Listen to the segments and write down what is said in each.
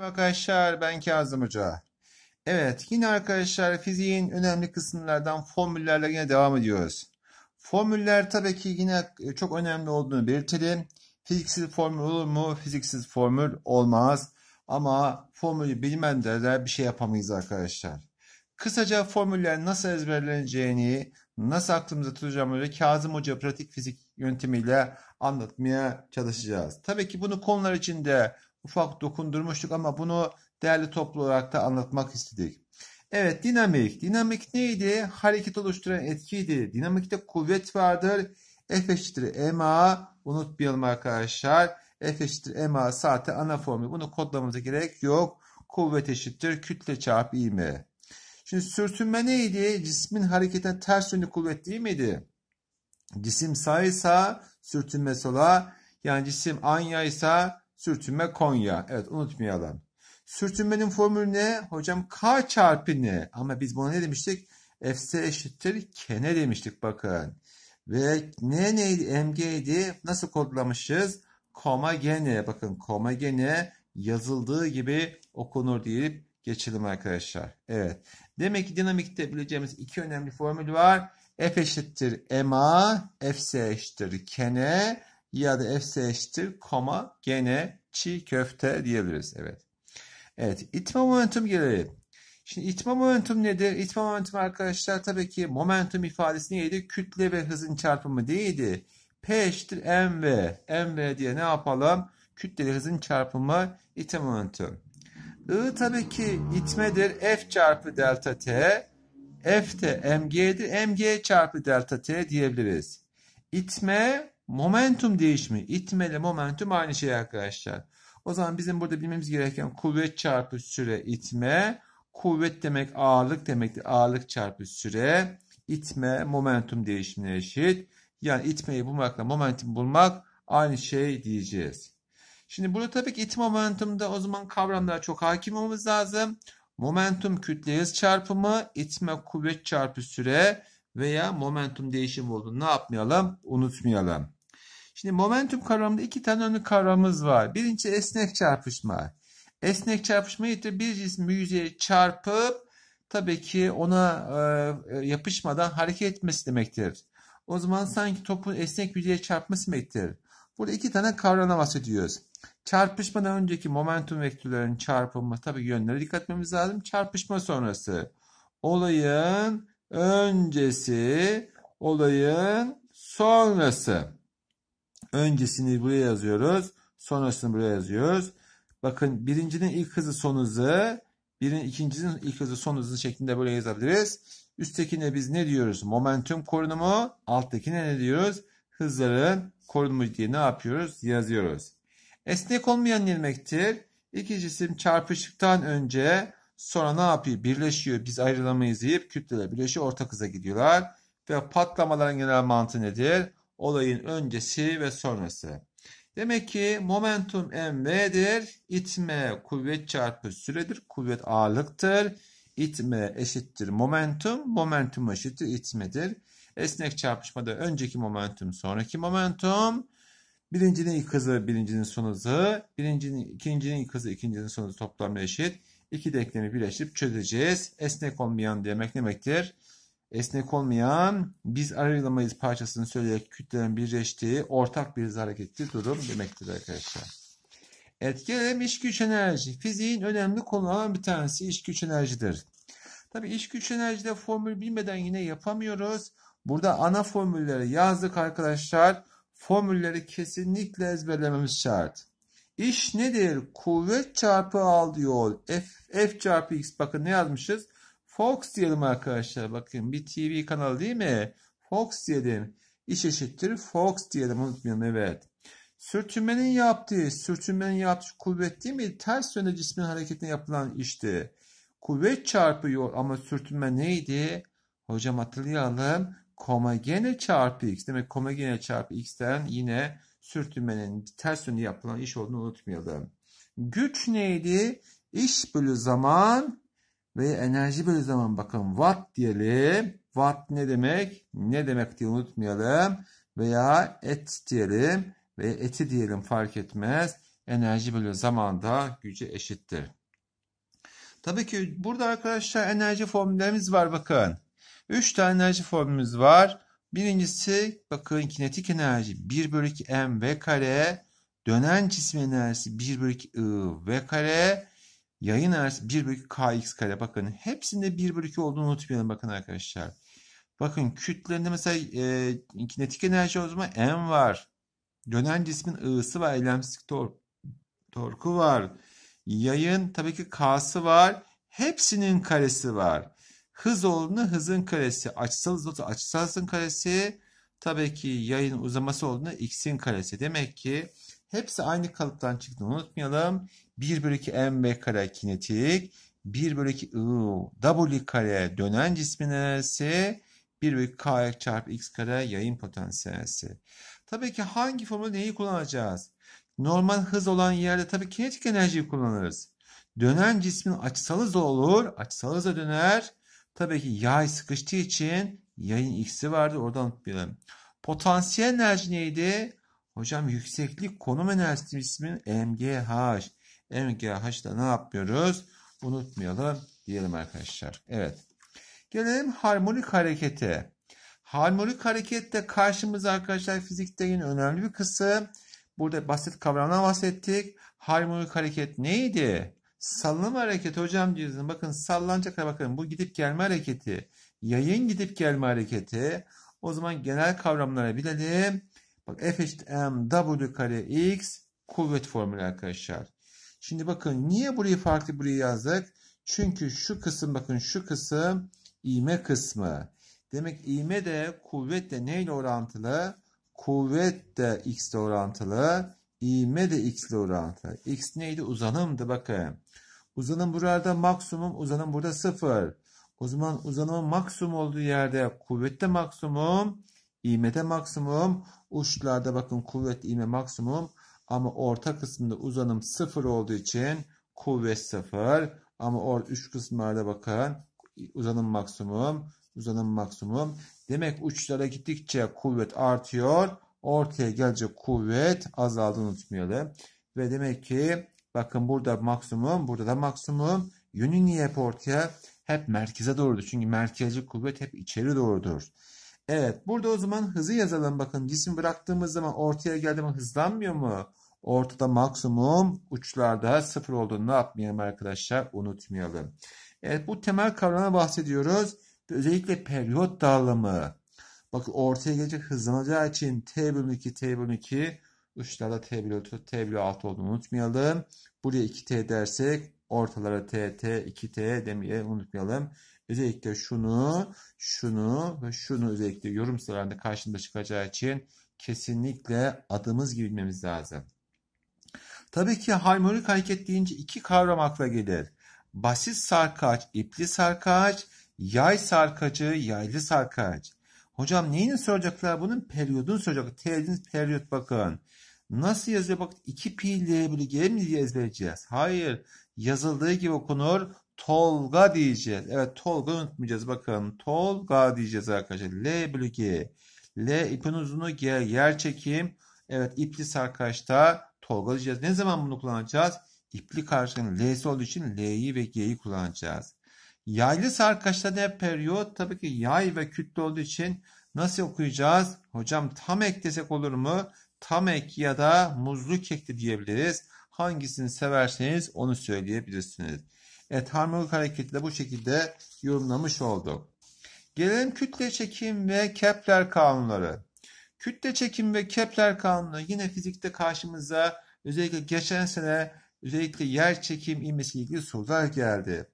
Arkadaşlar ben Kazım Hoca. Evet yine arkadaşlar fiziğin önemli kısımlardan formüllerle yine devam ediyoruz. Formüller tabii ki yine e, çok önemli olduğunu belirtelim. Fiziksiz formül olur mu? Fiziksiz formül olmaz. Ama formülü bilmeden de bir şey yapamayız arkadaşlar. Kısaca formüller nasıl ezberleneceğini, nasıl aklımıza tutacağımızı Kazım Hoca pratik fizik yöntemiyle anlatmaya çalışacağız. Tabii ki bunu konular içinde ufak dokundurmuştuk ama bunu değerli toplu olarak da anlatmak istedik. Evet dinamik. Dinamik neydi? Hareket oluşturan etkiydi. Dinamikte kuvvet vardır. F eşittir MA. Unutmayalım arkadaşlar. F eşittir MA saati ana formül. Bunu kodlamamıza gerek yok. Kuvvet eşittir kütle çarpı ivme. Şimdi sürtünme neydi? Cismin hareketten ters yönlü kuvvet değil miydi? Cisim sağ ise sürtünme sola. Yani cisim anya ise Sürtünme Konya. Evet unutmayalım. Sürtünmenin formülü ne? Hocam K çarpı ne? Ama biz buna ne demiştik? Fs eşittir kene demiştik bakın. Ve ne neydi? Mg'ydi. Nasıl kodlamışız? Koma gene. Bakın koma gene yazıldığı gibi okunur deyip geçelim arkadaşlar. Evet. Demek ki dinamikte bileceğimiz iki önemli formül var. F eşittir ma, Fs eşittir kene ya da F eşittir koma gene çi köfte diyebiliriz. Evet. Evet itme momentum gelelim. Şimdi itme momentum nedir? İtme momentum arkadaşlar tabii ki momentum ifadesi neydi? Kütle ve hızın çarpımı değildi. P eşittir mv. mv diye ne yapalım? Kütle ve hızın çarpımı itme momentum. I tabii ki itmedir. F çarpı delta T. F de mg'dir. mg çarpı delta T diyebiliriz. İtme Momentum değişimi. İtmeli momentum aynı şey arkadaşlar. O zaman bizim burada bilmemiz gereken kuvvet çarpı süre itme. Kuvvet demek ağırlık demektir. Ağırlık çarpı süre. itme momentum değişimine eşit. Yani itmeyi bulmakla momentum bulmak aynı şey diyeceğiz. Şimdi burada tabii ki itme momentumda o zaman kavramlara çok hakim olmamız lazım. Momentum kütle hız çarpımı, itme kuvvet çarpı süre veya momentum değişimi olduğunu ne yapmayalım? Unutmayalım. Şimdi momentum kavramında iki tane önemli kavramımız var. Birincisi esnek çarpışma. Esnek çarpışma da bir cisim yüzeye çarpıp tabii ki ona e, yapışmadan hareket etmesi demektir. O zaman sanki topun esnek yüzeye çarpması demektir. Burada iki tane kavramına bahsediyoruz. Çarpışmadan önceki momentum vektörlerinin çarpımı tabii yönlere dikkat etmemiz lazım. Çarpışma sonrası. Olayın öncesi, olayın sonrası. Öncesini buraya yazıyoruz. Sonrasını buraya yazıyoruz. Bakın birincinin ilk hızı son hızı. birin ikincinin ilk hızı son hızı şeklinde böyle yazabiliriz. Üsttekine biz ne diyoruz? Momentum korunumu. Alttakine ne diyoruz? Hızların korunumu diye ne yapıyoruz? Yazıyoruz. Esnek olmayan ilmektir. İki cisim çarpıştıktan önce sonra ne yapıyor? Birleşiyor. Biz ayrılamayız deyip kütleler birleşiyor. Ortak hıza gidiyorlar. Ve patlamaların genel mantığı nedir? Olayın öncesi ve sonrası. Demek ki momentum mv'dir. İtme kuvvet çarpı süredir. Kuvvet ağırlıktır. İtme eşittir momentum. Momentum eşittir itmedir. Esnek çarpışmada önceki momentum sonraki momentum. Birincinin ilk hızı birincinin son hızı. Birincinin, ikincinin ilk hızı ikincinin son hızı toplamına eşit. İki denklemini birleştirip çözeceğiz. Esnek olmayan demek demektir esnek olmayan biz ayrılamayız parçasını söyleyerek kütlelerin birleştiği ortak bir hareketli durum demektir arkadaşlar. Evet iş güç enerji. Fiziğin önemli konularından bir tanesi iş güç enerjidir. Tabi iş güç enerjide formül bilmeden yine yapamıyoruz. Burada ana formülleri yazdık arkadaşlar. Formülleri kesinlikle ezberlememiz şart. İş nedir? Kuvvet çarpı al diyor. F, F çarpı X bakın ne yazmışız? Fox diyelim arkadaşlar. Bakın bir TV kanalı değil mi? Fox diyelim. İş eşittir Fox diyelim unutmayalım evet. Sürtünmenin yaptığı, sürtünmenin yaptığı kuvvet değil mi? Ters yönde cismin hareketine yapılan işti. Kuvvet çarpıyor ama sürtünme neydi? Hocam hatırlayalım. Komagene çarpı x. Demek komagene çarpı x'ten yine sürtünmenin ters yönde yapılan iş olduğunu unutmayalım. Güç neydi? İş bölü zaman veya enerji bölü zaman bakın watt diyelim. Watt ne demek? Ne demek diye unutmayalım. Veya et diyelim ve eti diyelim fark etmez. Enerji bölü zamanda gücü eşittir. Tabii ki burada arkadaşlar enerji formüllerimiz var bakın. 3 tane enerji formülümüz var. Birincisi bakın kinetik enerji 1 bölü 2 mv kare. Dönen cisim enerjisi 1 bölü 2 iv kare. Yayın arası 1 bölü kx kare bakın. Hepsinde 1 bölü 2 olduğunu unutmayalım bakın arkadaşlar. Bakın kütlerinde mesela e, kinetik enerji o zaman M var. Dönen cismin I'sı var. Eylemsiz tor torku var. Yayın tabii ki K'sı var. Hepsinin karesi var. Hız olduğunu hızın karesi. Açısal hız olduğunda açısal hızın karesi. Tabii ki yayın uzaması olduğunu x'in karesi. Demek ki Hepsi aynı kalıptan çıktı. Unutmayalım. 1 bölü 2 mv kare kinetik. 1 bölü 2 I, W kare dönen cismin enerjisi. 1 bölü K çarpı X kare yayın potansiyelsi. Tabii ki hangi formülü neyi kullanacağız? Normal hız olan yerde tabii kinetik enerjiyi kullanırız. Dönen cismin açısalı da olur. Açısalı da döner. Tabii ki yay sıkıştığı için yayın x'i vardı. Oradan unutmayalım. Potansiyel enerji neydi? Hocam yükseklik konum enerjisi ismin MGH. MGH'da ne yapıyoruz? Unutmayalım diyelim arkadaşlar. Evet. Gelelim harmonik harekete. Harmonik harekette de karşımıza arkadaşlar fizikte yine önemli bir kısım. Burada basit kavramdan bahsettik. Harmonik hareket neydi? Sallanma hareketi hocam diyoruz. Bakın sallanacaklar bakın bu gidip gelme hareketi. Yayın gidip gelme hareketi. O zaman genel kavramlara bilelim. Bak F eşit mw kare x kuvvet formülü arkadaşlar. Şimdi bakın niye burayı farklı buraya yazdık? Çünkü şu kısım bakın şu kısım iğme kısmı. Demek iğme de kuvvet de neyle orantılı? Kuvvet de x ile orantılı. İğme de x ile orantılı. X neydi? Uzanımdı bakın. Uzanım burada maksimum, uzanım burada sıfır. O zaman uzanımın maksimum olduğu yerde kuvvet de maksimum, İğmede maksimum. Uçlarda bakın kuvvet iğme maksimum. Ama orta kısımda uzanım sıfır olduğu için kuvvet sıfır. Ama or üç kısımlarda bakın uzanım maksimum. Uzanım maksimum. Demek uçlara gittikçe kuvvet artıyor. Ortaya gelecek kuvvet azaldığını unutmayalım. Ve demek ki bakın burada maksimum, burada da maksimum. Yönü niye ortaya? Hep merkeze doğrudur. Çünkü merkezci kuvvet hep içeri doğrudur. Evet burada o zaman hızı yazalım. Bakın cisim bıraktığımız zaman ortaya geldi ama hızlanmıyor mu? Ortada maksimum uçlarda sıfır olduğunu ne yapmayalım arkadaşlar? Unutmayalım. Evet bu temel kavrama bahsediyoruz. Özellikle periyot dağılımı. Bakın ortaya gelecek hızlanacağı için T bölü 2, T bölü 2 uçlarda T bölü 6 olduğunu unutmayalım. Buraya 2T dersek ortalara t, t, 2t demeye unutmayalım. Özellikle şunu, şunu ve şunu özellikle yorum sıralarında karşımıza çıkacağı için kesinlikle adımız gibi bilmemiz lazım. Tabii ki harmonik hareket deyince iki kavram akla gelir. Basit sarkaç, ipli sarkaç, yay sarkacı, yaylı sarkaç. Hocam neyini soracaklar? Bunun periyodunu soracak. T'nin periyot bakın. Nasıl yazıyor? Bak 2 pi L bölü G mi diye ezberleyeceğiz? Hayır yazıldığı gibi okunur. Tolga diyeceğiz. Evet Tolga unutmayacağız. Bakın Tolga diyeceğiz arkadaşlar. L bölü G. L ipin uzunluğu G yer çekim. Evet ipli sarkaçta Tolga diyeceğiz. Ne zaman bunu kullanacağız? İpli karşının L'si olduğu için L'yi ve G'yi kullanacağız. Yaylı sarkaçta ne periyot? Tabii ki yay ve kütle olduğu için nasıl okuyacağız? Hocam tam ek desek olur mu? Tam ek ya da muzlu kekti diyebiliriz hangisini severseniz onu söyleyebilirsiniz. Evet harmonik hareketi de bu şekilde yorumlamış olduk. Gelelim kütle çekim ve Kepler kanunları. Kütle çekim ve Kepler kanunu yine fizikte karşımıza özellikle geçen sene özellikle yer çekim ilmesiyle ilgili sorular geldi.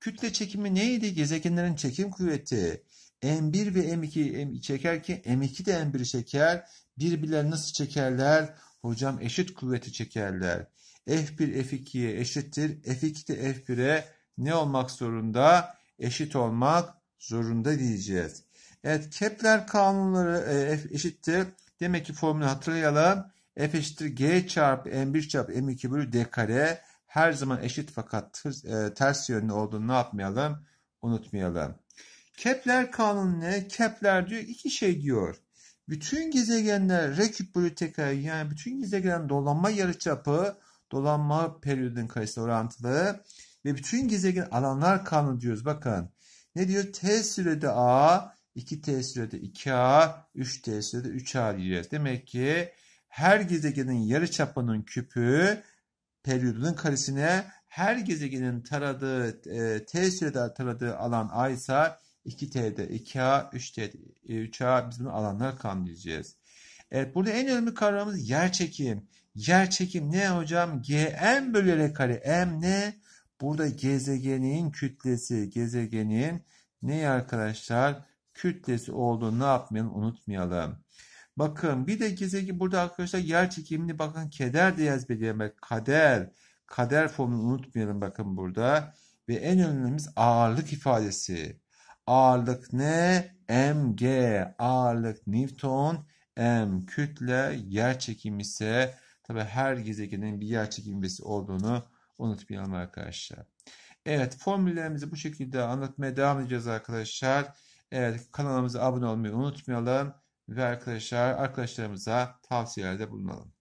Kütle çekimi neydi? Gezegenlerin çekim kuvveti. M1 ve M2 M çekerken M2 de M1'i çeker. Birbirlerini nasıl çekerler? Hocam eşit kuvveti çekerler. F1 F2'ye eşittir. F2 de F1'e ne olmak zorunda? Eşit olmak zorunda diyeceğiz. Evet Kepler kanunları e, F eşittir. Demek ki formülü hatırlayalım. F eşittir G çarpı M1 çarpı M2 bölü D kare. Her zaman eşit fakat e, ters yönlü olduğunu ne yapmayalım? Unutmayalım. Kepler kanunu ne? Kepler diyor iki şey diyor bütün gezegenler reküp tekrar yani bütün gezegen dolanma yarıçapı dolanma periyodun karesi orantılı ve bütün gezegen alanlar kanunu diyoruz bakın. Ne diyor? T sürede A, 2T sürede 2A, 3T sürede 3A diyeceğiz. Demek ki her gezegenin yarı çapının küpü periyodunun karesine her gezegenin taradığı e, T sürede taradığı alan A ise 2T'de 2A, 3T, 3A e, biz bunu alanlar kanunu diyeceğiz. Evet burada en önemli kavramımız yer çekim. Yer çekim ne hocam? Gm bölü R kare. M ne? Burada gezegenin kütlesi. Gezegenin ne arkadaşlar? Kütlesi olduğunu ne yapmayalım? Unutmayalım. Bakın bir de gezegen burada arkadaşlar yer çekimini bakın keder diye ezberleyemek. Kader. Kader formunu unutmayalım bakın burada. Ve en önemlimiz ağırlık ifadesi. Ağırlık ne? mg ağırlık Newton, m kütle, yer çekimi ise tabi her gezegenin bir yer çekimlisi olduğunu unutmayalım arkadaşlar. Evet formüllerimizi bu şekilde anlatmaya devam edeceğiz arkadaşlar. Evet kanalımıza abone olmayı unutmayalım ve arkadaşlar arkadaşlarımıza tavsiyelerde bulunalım.